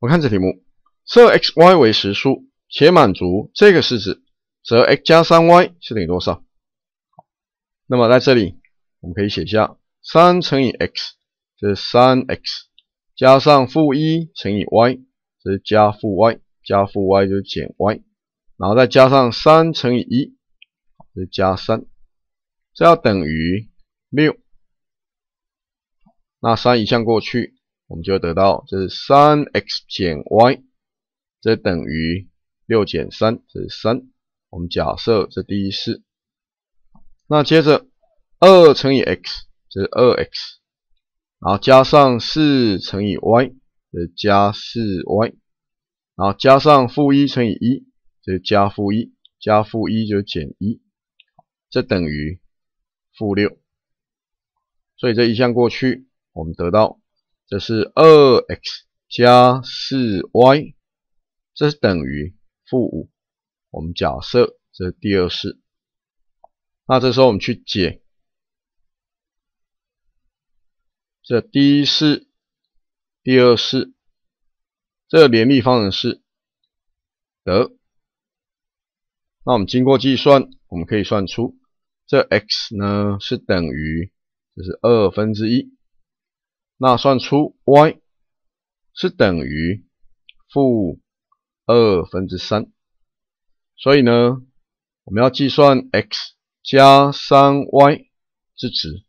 我看这题目，设 x、y 为实数，且满足这个式子，则 x 加 3y 是等于多少？那么在这里我们可以写下3乘以 x，这是 3x，加上负1乘以 y，这是加负 y，加负 y 就是减 y，然后再加上3乘以这是加3，这要等于6。那三移项过去。我们就得到这是三 x 减 y，这等于六减三，这是三。我们假设这第一式，那接着二乘以 x，这是二 x，然后加上四乘以 y，这是加四 y，然后加上负一乘以一，这是加负一，加负一就是减一，这等于负六。所以这一项过去，我们得到。这是二 x 加四 y，这是等于负五。我们假设这是第二式，那这时候我们去解这第一式、第二式，这联立方程式得，那我们经过计算，我们可以算出这 x 呢是等于就是二分之一。那算出 y 是等于负二分之三，所以呢，我们要计算 x 加三 y 的值，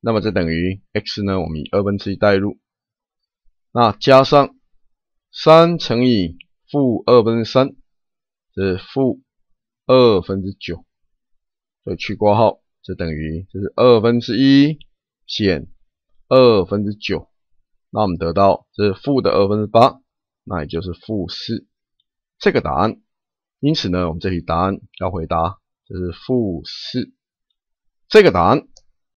那么就等于 x 呢，我们以二分之一代入，那加上三乘以负二分之三，是负二分之九，所以去括号这等于就是二分之一减。二分之九，那我们得到这是负的二分之八，那也就是负四，这个答案。因此呢，我们这题答案要回答就是负四，这个答案。